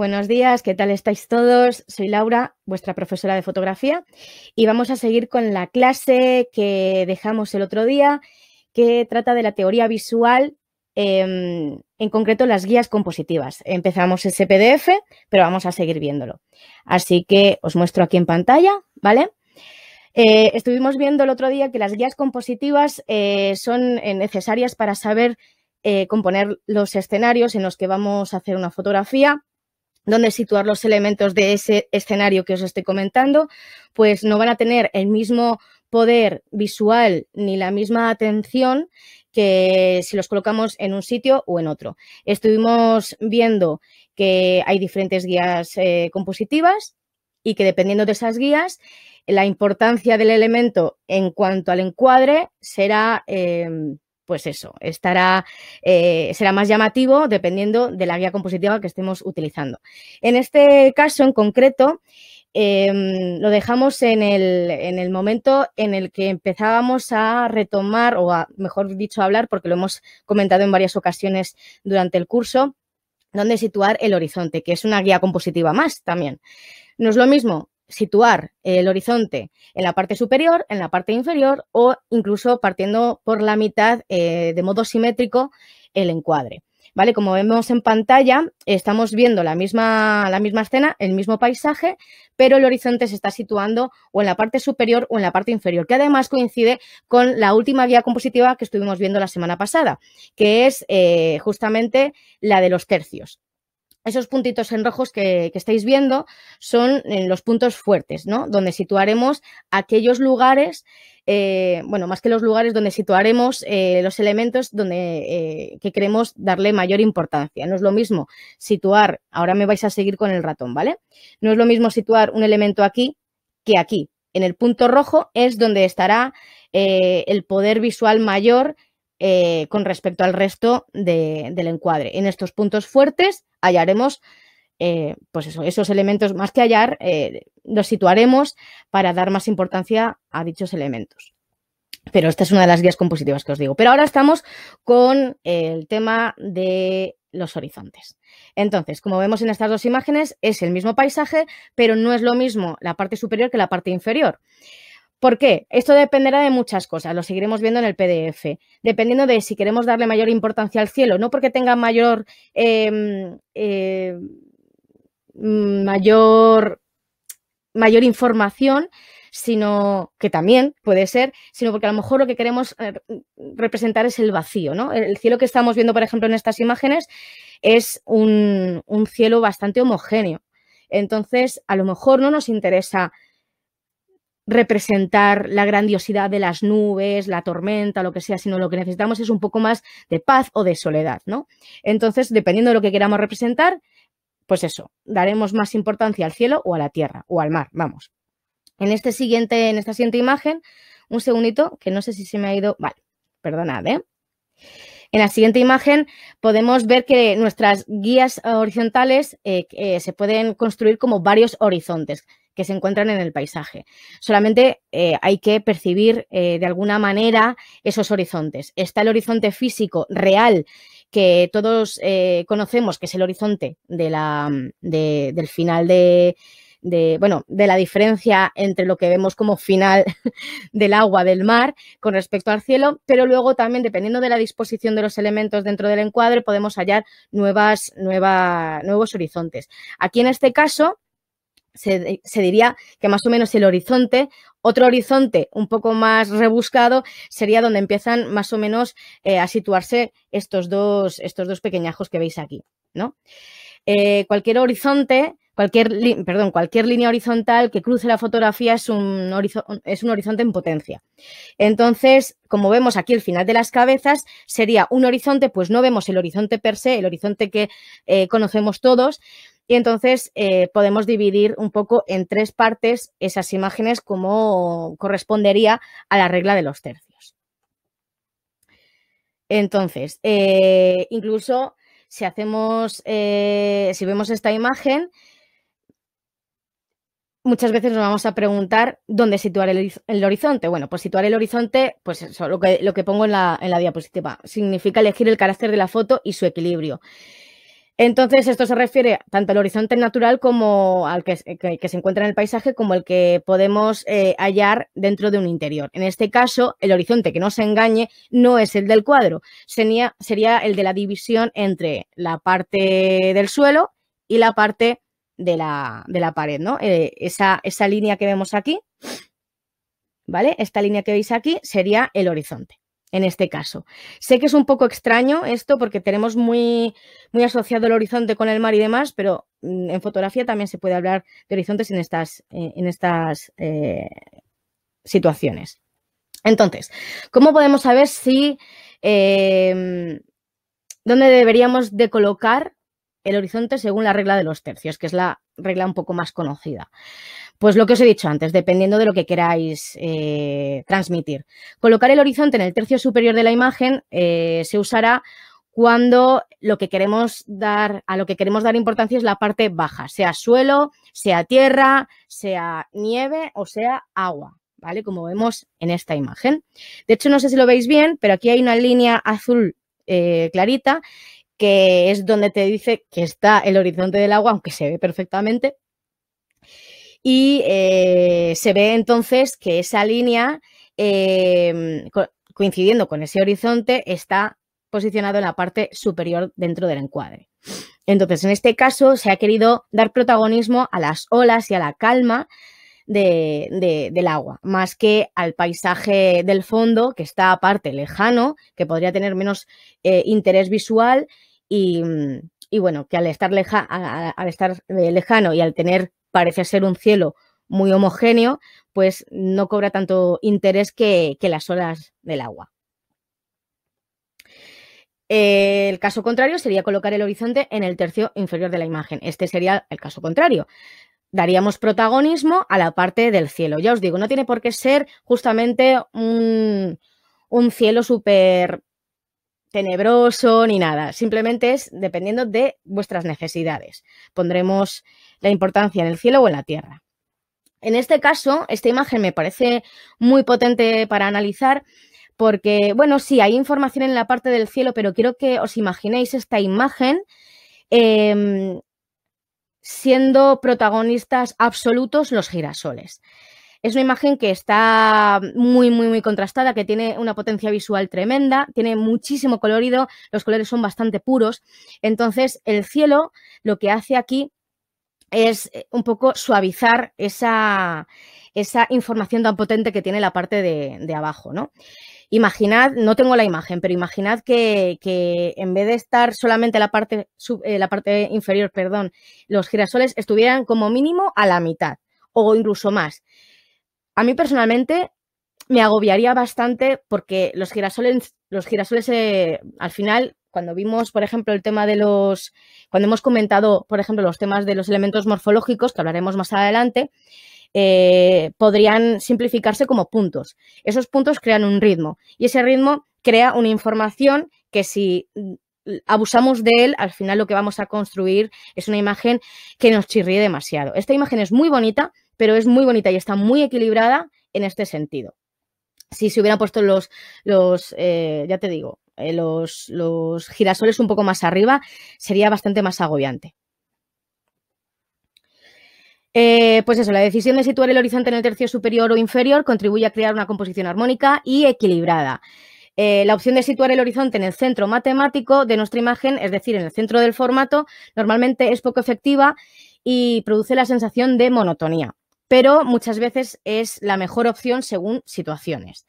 Buenos días, ¿qué tal estáis todos? Soy Laura, vuestra profesora de fotografía, y vamos a seguir con la clase que dejamos el otro día, que trata de la teoría visual, em, en concreto las guías compositivas. Empezamos ese PDF, pero vamos a seguir viéndolo. Así que os muestro aquí en pantalla, ¿vale? Eh, estuvimos viendo el otro día que las guías compositivas eh, son eh, necesarias para saber componer los escenarios en los que vamos a hacer una fotografía dónde situar los elementos de ese escenario que os estoy comentando, pues no van a tener el mismo poder visual ni la misma atención que si los colocamos en un sitio o en otro. Estuvimos viendo que hay diferentes guías eh, compositivas y que dependiendo de esas guías, la importancia del elemento en cuanto al encuadre será em, pues eso, estará, eh, será más llamativo dependiendo de la guía compositiva que estemos utilizando. En este caso en concreto, em, lo dejamos en el, en el, momento en el que empezábamos a retomar, o a, mejor dicho, a hablar, porque lo hemos comentado en varias ocasiones durante el curso, dónde situar el horizonte, que es una guía compositiva más también. No es lo mismo situar el horizonte en la parte superior, en la parte inferior o incluso partiendo por la mitad eh, de modo simétrico el encuadre. ¿Vale? Como vemos en pantalla, estamos viendo la misma, la misma escena, el mismo paisaje, pero el horizonte se está situando o en la parte superior o en la parte inferior, que además coincide con la última guía compositiva que estuvimos viendo la semana pasada, que es eh, justamente la de los tercios esos puntitos en rojos que, estáis viendo son eh, los puntos fuertes, ¿no? Donde situaremos aquellos lugares, eh, bueno, más que los lugares donde situaremos eh, los elementos donde, que queremos darle mayor importancia. No es lo mismo situar, ahora me vais a seguir con el ratón, ¿vale? No es lo mismo situar un elemento aquí que aquí. En el punto rojo es donde estará el poder visual mayor eh, con respecto al resto del encuadre. En estos puntos fuertes hallaremos eh, pues esos elementos más que hallar, eh, los situaremos para dar más importancia a dichos elementos. Pero esta es una de las guías compositivas que os digo. Pero ahora estamos con el tema de los horizontes. Entonces, como vemos en estas dos imágenes, es el mismo paisaje, pero no es lo mismo la parte superior que la parte inferior. ¿Por qué? Esto dependerá de muchas cosas, lo seguiremos viendo en el PDF, dependiendo de si queremos darle mayor importancia al cielo, no porque tenga mayor, em, eh, mm, mayor, mayor información, sino que también puede ser, sino porque a lo mejor lo que queremos eh, representar es el vacío, ¿no? El cielo que estamos viendo, por ejemplo, en estas imágenes es un, un cielo bastante homogéneo. Entonces, a lo mejor no nos interesa representar la grandiosidad de las nubes, la tormenta, lo que sea, sino lo que necesitamos es un poco más de paz o de soledad, ¿no? Entonces, dependiendo de lo que queramos representar, pues eso, daremos más importancia al cielo o a la tierra o al mar, vamos. En, este siguiente, en esta siguiente imagen, un segundito, que no sé si se me ha ido, vale, perdonad, ¿eh? En la siguiente imagen podemos ver que nuestras guías horizontales eh, eh, se pueden construir como varios horizontes que se encuentran en el paisaje. Solamente eh, hay que percibir eh, de alguna manera esos horizontes. Está el horizonte físico real que todos eh, conocemos, que es el horizonte de la, del final de, bueno, de la diferencia entre lo que vemos como final del agua, del mar, con respecto al cielo, pero luego también, dependiendo de la disposición de los elementos dentro del encuadre, podemos hallar nuevas, nuevos horizontes. Aquí en este caso, se, diría que más o menos el horizonte, otro horizonte un poco más rebuscado, sería donde empiezan más o menos eh, a situarse estos dos, estos dos pequeñajos que veis aquí, ¿no? Eh, cualquier horizonte, cualquier, perdón, cualquier línea horizontal que cruce la fotografía es un, es un horizonte en potencia. Entonces, como vemos aquí el final de las cabezas, sería un horizonte, pues no vemos el horizonte per se, el horizonte que eh, conocemos todos, y entonces eh, podemos dividir un poco en tres partes esas imágenes como correspondería a la regla de los tercios. Entonces, eh, incluso si hacemos, eh, si vemos esta imagen, muchas veces nos vamos a preguntar dónde situar el, horizonte. Bueno, pues situar el horizonte, pues eso, lo que, pongo en la, en la diapositiva, significa elegir el carácter de la foto y su equilibrio. Entonces, esto se refiere tanto al horizonte natural como al que, se encuentra en el paisaje, como el que podemos eh, hallar dentro de un interior. En este caso, el horizonte que no se engañe no es el del cuadro, sería, el de la división entre la parte del suelo y la parte de la, pared, ¿no? Eh, esa, esa línea que vemos aquí, ¿vale? Esta línea que veis aquí sería el horizonte en este caso. Sé que es un poco extraño esto porque tenemos muy, muy asociado el horizonte con el mar y demás, pero mm, en fotografía también se puede hablar de horizontes en estas, eh, en estas eh, situaciones. Entonces, ¿cómo podemos saber si em, dónde deberíamos de colocar el horizonte según la regla de los tercios, que es la regla un poco más conocida? Pues lo que os he dicho antes, dependiendo de lo que queráis eh, transmitir. Colocar el horizonte en el tercio superior de la imagen eh, se usará cuando lo que queremos dar, a lo que queremos dar importancia es la parte baja, sea suelo, sea tierra, sea nieve o sea agua, ¿vale? Como vemos en esta imagen. De hecho, no sé si lo veis bien, pero aquí hay una línea azul eh, clarita que es donde te dice que está el horizonte del agua, aunque se ve perfectamente, y eh, se ve entonces que esa línea, em, coincidiendo con ese horizonte, está posicionado en la parte superior dentro del encuadre. Entonces, en este caso, se ha querido dar protagonismo a las olas y a la calma del agua, más que al paisaje del fondo, que está aparte lejano, que podría tener menos eh, interés visual y, bueno, que al estar, leja, al estar eh, lejano y al tener parece ser un cielo muy homogéneo, pues no cobra tanto interés que, las olas del agua. El caso contrario sería colocar el horizonte en el tercio inferior de la imagen. Este sería el caso contrario. Daríamos protagonismo a la parte del cielo. Ya os digo, no tiene por qué ser justamente un cielo súper tenebroso ni nada. Simplemente es dependiendo de vuestras necesidades. Pondremos la importancia en el cielo o en la tierra. En este caso, esta imagen me parece muy potente para analizar porque, bueno, sí, hay información en la parte del cielo, pero quiero que os imaginéis esta imagen em, siendo protagonistas absolutos los girasoles. Es una imagen que está muy, muy, muy contrastada, que tiene una potencia visual tremenda, tiene muchísimo colorido, los colores son bastante puros. Entonces, el cielo lo que hace aquí es eh, un poco suavizar esa, información tan potente que tiene la parte de, abajo, ¿no? Imaginad, no tengo la imagen, pero imaginad que, en vez de estar solamente la parte, eh, la parte inferior, perdón, los girasoles estuvieran como mínimo a la mitad o incluso más. A mí personalmente me agobiaría bastante porque los girasoles, los girasoles eh, al final, cuando vimos, por ejemplo, el tema de los, cuando hemos comentado, por ejemplo, los temas de los elementos morfológicos, que hablaremos más adelante, eh, podrían simplificarse como puntos. Esos puntos crean un ritmo y ese ritmo crea una información que si abusamos de él, al final lo que vamos a construir es una imagen que nos chirríe demasiado. Esta imagen es muy bonita, pero es muy bonita y está muy equilibrada en este sentido. Si se hubieran puesto los, eh, ya te digo, eh, los, girasoles un poco más arriba, sería bastante más agobiante. Eh, pues eso, la decisión de situar el horizonte en el tercio superior o inferior contribuye a crear una composición armónica y equilibrada. la opción de situar el horizonte en el centro matemático de nuestra imagen, es decir, en el centro del formato, normalmente es poco efectiva y produce la sensación de monotonía pero muchas veces es la mejor opción según situaciones.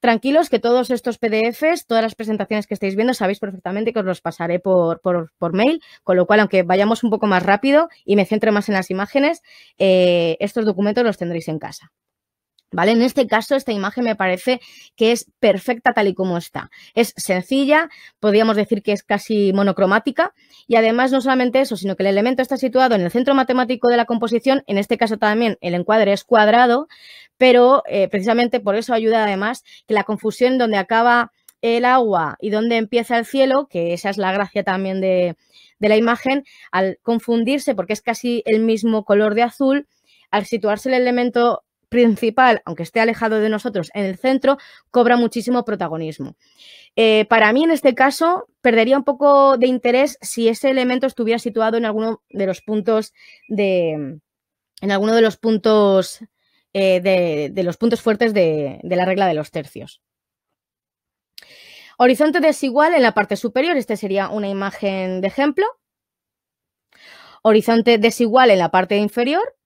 Tranquilos que todos estos PDFs, todas las presentaciones que estáis viendo, sabéis perfectamente que os los pasaré por, mail, con lo cual, aunque vayamos un poco más rápido y me centre más en las imágenes, eh, estos documentos los tendréis en casa. ¿Vale? En este caso, esta imagen me parece que es perfecta tal y como está. Es sencilla, podríamos decir que es casi monocromática y además no solamente eso, sino que el elemento está situado en el centro matemático de la composición, en este caso también el encuadre es cuadrado, pero eh, precisamente por eso ayuda además que la confusión donde acaba el agua y donde empieza el cielo, que esa es la gracia también de, de la imagen, al confundirse porque es casi el mismo color de azul, al situarse el elemento principal, aunque esté alejado de nosotros en el centro, cobra muchísimo protagonismo. Eh, para mí, en este caso, perdería un poco de interés si ese elemento estuviera situado en alguno de los puntos de. en alguno de los puntos. Eh, de, los puntos fuertes de, de la regla de los tercios. Horizonte desigual en la parte superior, esta sería una imagen de ejemplo. Horizonte desigual en la parte inferior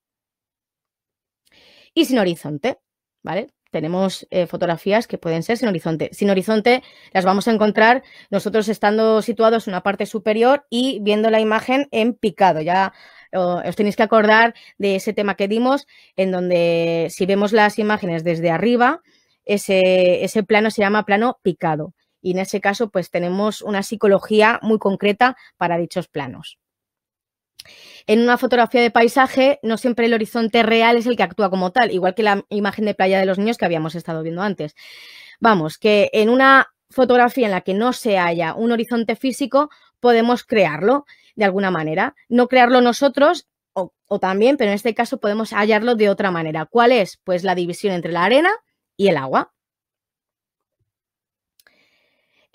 y sin horizonte, ¿vale? Tenemos eh, fotografías que pueden ser sin horizonte. Sin horizonte las vamos a encontrar nosotros estando situados en una parte superior y viendo la imagen en picado. Ya os tenéis que acordar de ese tema que dimos, en donde si vemos las imágenes desde arriba, ese, ese, plano se llama plano picado. Y en ese caso, pues tenemos una psicología muy concreta para dichos planos en una fotografía de paisaje no siempre el horizonte real es el que actúa como tal, igual que la imagen de playa de los niños que habíamos estado viendo antes. Vamos, que en una fotografía en la que no se haya un horizonte físico, podemos crearlo de alguna manera. No crearlo nosotros o, o también, pero en este caso podemos hallarlo de otra manera. ¿Cuál es? Pues la división entre la arena y el agua.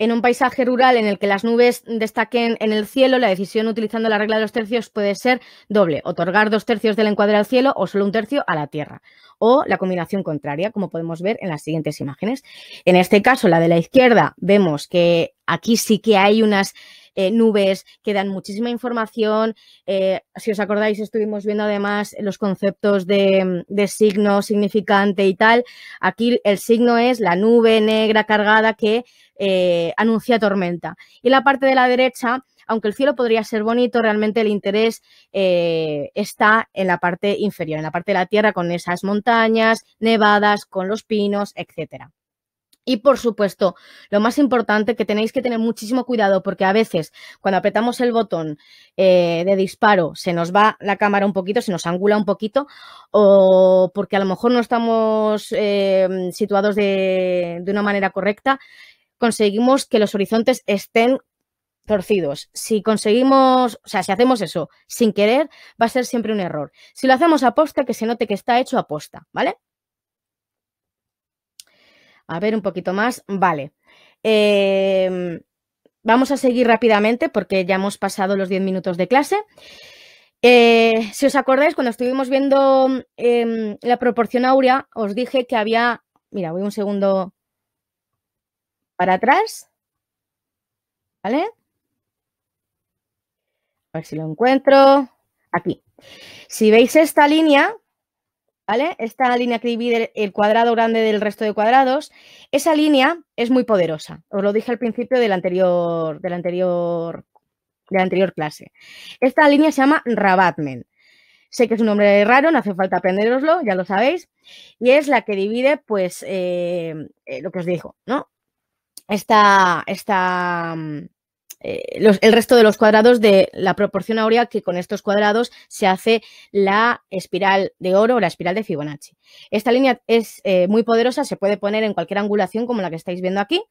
En un paisaje rural en el que las nubes destaquen en el cielo, la decisión utilizando la regla de los tercios puede ser doble, otorgar dos tercios del encuadre al cielo o solo un tercio a la tierra, o la combinación contraria, como podemos ver en las siguientes imágenes. En este caso, la de la izquierda, vemos que aquí sí que hay unas eh, nubes que dan muchísima información. Eh, si os acordáis, estuvimos viendo además los conceptos de, signo significante y tal. Aquí el signo es la nube negra cargada que eh, anuncia tormenta. Y la parte de la derecha, aunque el cielo podría ser bonito, realmente el interés está en la parte inferior, en la parte de la tierra, con esas montañas, nevadas, con los pinos, etcétera. Y por supuesto, lo más importante que tenéis que tener muchísimo cuidado porque a veces cuando apretamos el botón eh, de disparo se nos va la cámara un poquito, se nos angula un poquito o porque a lo mejor no estamos em, situados de, de una manera correcta, conseguimos que los horizontes estén torcidos. Si conseguimos, o sea, si hacemos eso sin querer, va a ser siempre un error. Si lo hacemos a posta, que se note que está hecho a posta, ¿vale? A ver, un poquito más. Vale. Em, vamos a seguir rápidamente porque ya hemos pasado los 10 minutos de clase. Eh, si os acordáis, cuando estuvimos viendo em, la proporción áurea, os dije que había. Mira, voy un segundo para atrás. ¿Vale? A ver si lo encuentro. Aquí. Si veis esta línea, esta línea que divide el cuadrado grande del resto de cuadrados, esa línea es muy poderosa. Os lo dije al principio del anterior, anterior, de la anterior clase. Esta línea se llama Rabatmen. Sé que es un nombre raro, no hace falta aprenderoslo, ya lo sabéis. Y es la que divide, pues, eh, eh, lo que os digo. ¿no? Esta, esta, mm, eh, el resto de los cuadrados de la proporción aurea que con estos cuadrados se hace la espiral de oro o la espiral de Fibonacci. Esta línea es eh, muy poderosa, se puede poner en cualquier angulación como la que estáis viendo aquí.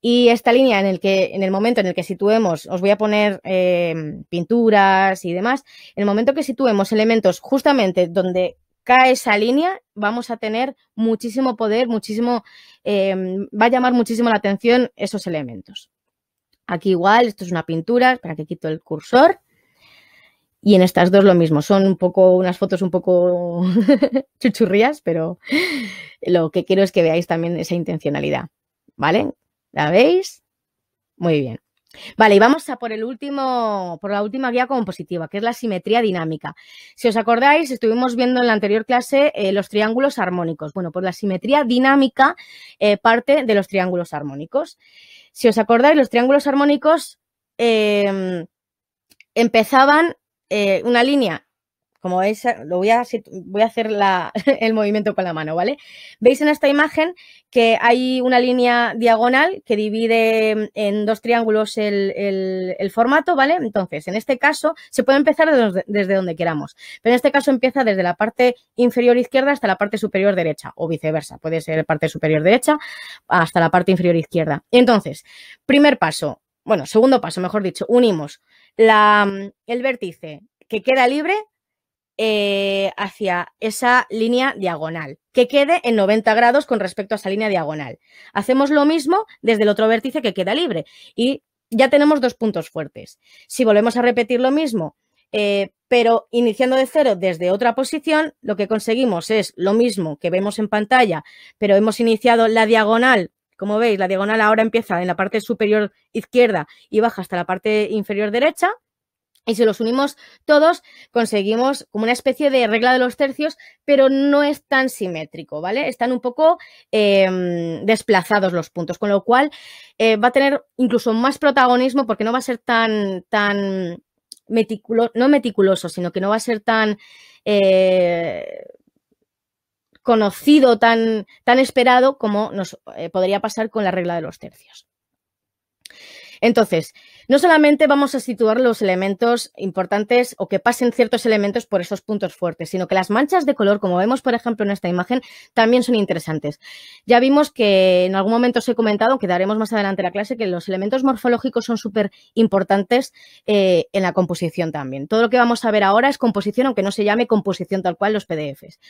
Y esta línea en el que, en el momento en el que situemos, os voy a poner eh, pinturas y demás, en el momento que situemos elementos justamente donde cae esa línea, vamos a tener muchísimo poder, muchísimo, va a llamar muchísimo la atención esos elementos. Aquí igual, esto es una pintura, para que quito el cursor. Y en estas dos lo mismo, son un poco unas fotos un poco chuchurrías, pero lo que quiero es que veáis también esa intencionalidad. ¿Vale? ¿La veis? Muy bien. Vale, y vamos a por el último, por la última guía compositiva, que es la simetría dinámica. Si os acordáis, estuvimos viendo en la anterior clase eh, los triángulos armónicos. Bueno, pues la simetría dinámica eh, parte de los triángulos armónicos. Si os acordáis, los triángulos armónicos em, empezaban eh, una línea como veis, eh, lo voy a, voy a hacer el movimiento con la mano, ¿vale? Veis en esta imagen que hay una línea diagonal que divide mm, en dos triángulos el, formato, ¿vale? Entonces, en este caso, se puede empezar desde, donde queramos, pero en este caso empieza desde la parte inferior izquierda hasta la parte superior derecha o viceversa. Puede ser la parte superior derecha hasta la parte inferior izquierda. Entonces, primer paso, bueno, segundo paso, mejor dicho, unimos la, mm, el vértice que queda libre eh, hacia esa línea diagonal, que quede en 90 grados con respecto a esa línea diagonal. Hacemos lo mismo desde el otro vértice que queda libre y ya tenemos dos puntos fuertes. Si volvemos a repetir lo mismo, eh, pero iniciando de cero desde otra posición, lo que conseguimos es lo mismo que vemos en pantalla, pero hemos iniciado la diagonal. Como veis, la diagonal ahora empieza en la parte superior izquierda y baja hasta la parte inferior derecha y si los unimos todos, conseguimos como una especie de regla de los tercios, pero no es tan simétrico, ¿vale? Están un poco em, desplazados los puntos, con lo cual eh, va a tener incluso más protagonismo porque no va a ser tan, tan meticuloso, no meticuloso, sino que no va a ser tan eh, conocido, tan, tan esperado como nos eh, podría pasar con la regla de los tercios. Entonces, no solamente vamos a situar los elementos importantes o que pasen ciertos elementos por esos puntos fuertes, sino que las manchas de color, como vemos por ejemplo en esta imagen, también son interesantes. Ya vimos que en algún momento os he comentado, que daremos más adelante la clase, que los elementos morfológicos son súper importantes eh, en la composición también. Todo lo que vamos a ver ahora es composición, aunque no se llame composición tal cual los PDFs.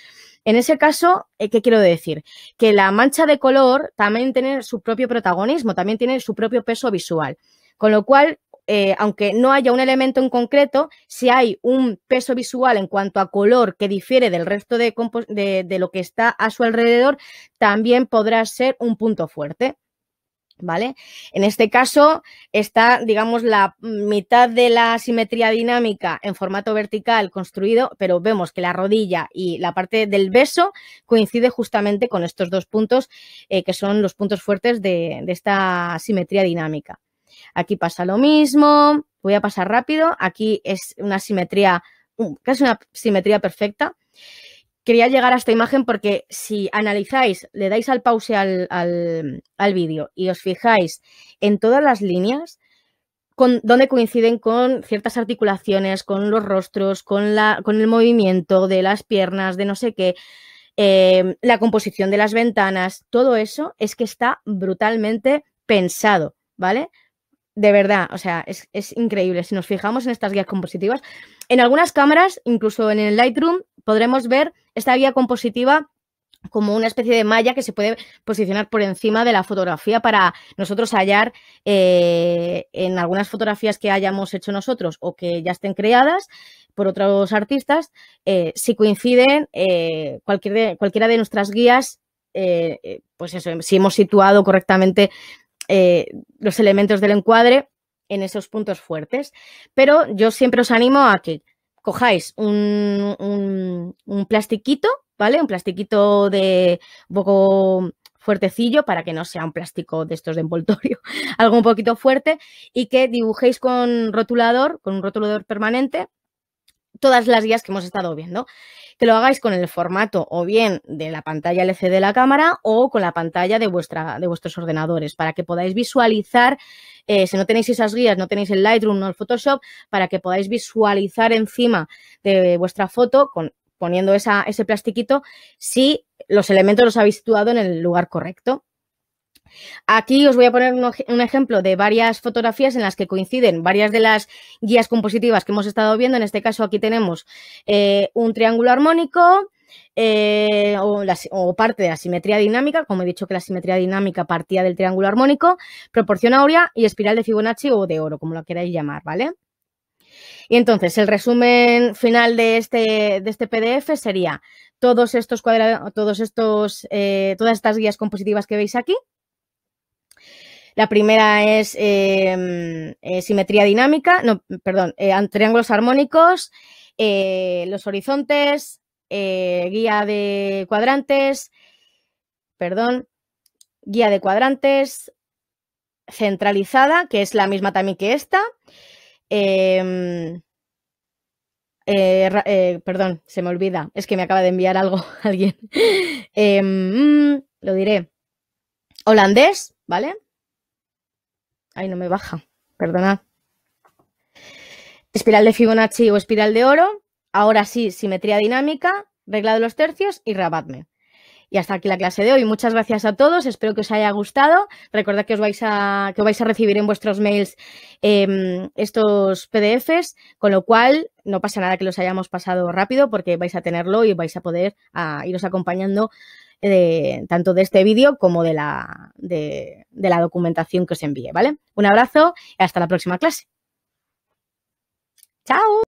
En ese caso, eh, ¿qué quiero decir? Que la mancha de color también tiene su propio protagonismo, también tiene su propio peso visual. Con lo cual, eh, aunque no haya un elemento en concreto, si hay un peso visual en cuanto a color que difiere del resto de, lo que está a su alrededor, también podrá ser un punto fuerte. ¿Vale? En este caso está, digamos, la mitad de la simetría dinámica en formato vertical construido, pero vemos que la rodilla y la parte del beso coincide justamente con estos dos puntos eh, que son los puntos fuertes de, de esta simetría dinámica. Aquí pasa lo mismo, voy a pasar rápido, aquí es una simetría, casi una simetría perfecta. Quería llegar a esta imagen porque si analizáis, le dais al pause al, vídeo y os fijáis en todas las líneas, con, donde coinciden con ciertas articulaciones, con los rostros, con, la, con el movimiento de las piernas, de no sé qué, em, la composición de las ventanas, todo eso es que está brutalmente pensado, ¿vale? de verdad, o sea, es, increíble. Si nos fijamos en estas guías compositivas, en algunas cámaras, incluso en el Lightroom, podremos ver esta guía compositiva como una especie de malla que se puede posicionar por encima de la fotografía para nosotros hallar eh, en algunas fotografías que hayamos hecho nosotros o que ya estén creadas por otros artistas, eh, si coinciden eh, cualquier cualquiera de nuestras guías pues eso, si hemos situado correctamente eh, los elementos del encuadre en esos puntos fuertes. Pero yo siempre os animo a que cojáis un, un, plastiquito, ¿vale? Un plastiquito de un poco fuertecillo para que no sea un plástico de estos de envoltorio, algo un poquito fuerte y que dibujéis con rotulador, con un rotulador permanente, todas las guías que hemos estado viendo que lo hagáis con el formato o bien de la pantalla LCD de la cámara o con la pantalla de, vuestra, de vuestros ordenadores para que podáis visualizar, eh, si no tenéis esas guías, no tenéis el Lightroom o no el Photoshop, para que podáis visualizar encima de vuestra foto con poniendo esa, ese plastiquito si los elementos los habéis situado en el lugar correcto. Aquí os voy a poner un ejemplo de varias fotografías en las que coinciden varias de las guías compositivas que hemos estado viendo. En este caso aquí tenemos eh, un triángulo armónico, eh, o, parte de la simetría dinámica, como he dicho que la simetría dinámica partía del triángulo armónico, proporción aurea y espiral de Fibonacci o de oro, como lo queráis llamar, ¿vale? Y entonces, el resumen final de este, de este PDF sería todos estos cuadrados, todos estos, eh, todas estas guías compositivas que veis aquí, la primera es em, eh, simetría dinámica, no, perdón, eh, triángulos armónicos, eh, los horizontes, guía de cuadrantes, perdón, guía de cuadrantes centralizada, que es la misma también que esta. Em, perdón, se me olvida. Es que me acaba de enviar algo alguien. Em, mm, lo diré. Holandés, ¿vale? Ay, no me baja, perdonad. Espiral de Fibonacci o espiral de oro. Ahora sí, simetría dinámica, regla de los tercios y Rabatme. Y hasta aquí la clase de hoy. Muchas gracias a todos. Espero que os haya gustado. Recordad que os vais a, que vais a recibir en vuestros mails em, estos PDFs, con lo cual no pasa nada que los hayamos pasado rápido porque vais a tenerlo y vais a poder iros acompañando tanto de este vídeo como de la, de, de la documentación que os envíe, ¿vale? Un abrazo y hasta la próxima clase. ¡Chao!